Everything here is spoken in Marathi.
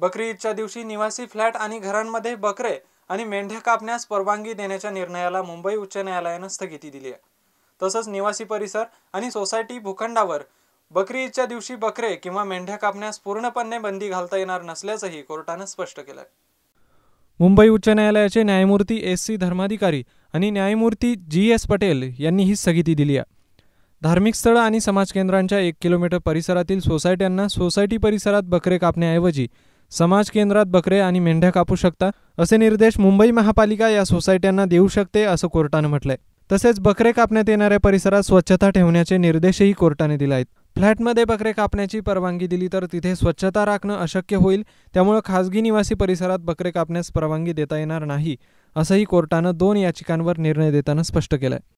बकरी ईदच्या दिवशी निवासी फ्लॅट आणि घरांमध्ये बकरे आणि मेंढ्या कापण्यास परवानगी देण्याच्या निर्णयाला मुंबई उच्च न्यायालयानं स्थगिती दिली आहे तसंच निवासी परिसर आणि सोसायटी भूखंडावर बकरी ईदच्या दिवशी बकरे किंवा मेंढ्या कापण्यास पूर्णपणे बंदी घालता येणार नसल्याचंही कोर्टानं स्पष्ट केलंय मुंबई उच्च न्यायालयाचे न्यायमूर्ती एस सी धर्माधिकारी आणि न्यायमूर्ती जी एस पटेल यांनी ही स्थगिती दिली आहे धार्मिक स्थळं आणि समाज केंद्रांच्या एक किलोमीटर परिसरातील सोसायट्यांना सोसायटी परिसरात बकरे कापण्याऐवजी समाज केंद्रात बकरे आणि मेंढ्या कापू शकता असे निर्देश मुंबई महापालिका या सोसायट्यांना देऊ शकते असं कोर्टानं म्हटलंय तसेच बकरे कापण्यात येणाऱ्या परिसरात स्वच्छता ठेवण्याचे निर्देशही कोर्टाने दिले आहेत फ्लॅटमध्ये बकरे कापण्याची परवानगी दिली तर तिथे स्वच्छता राखणं अशक्य होईल त्यामुळे खासगी निवासी परिसरात बकरे कापण्यास परवानगी देता येणार नाही असंही कोर्टानं दोन याचिकांवर निर्णय देताना स्पष्ट केलंय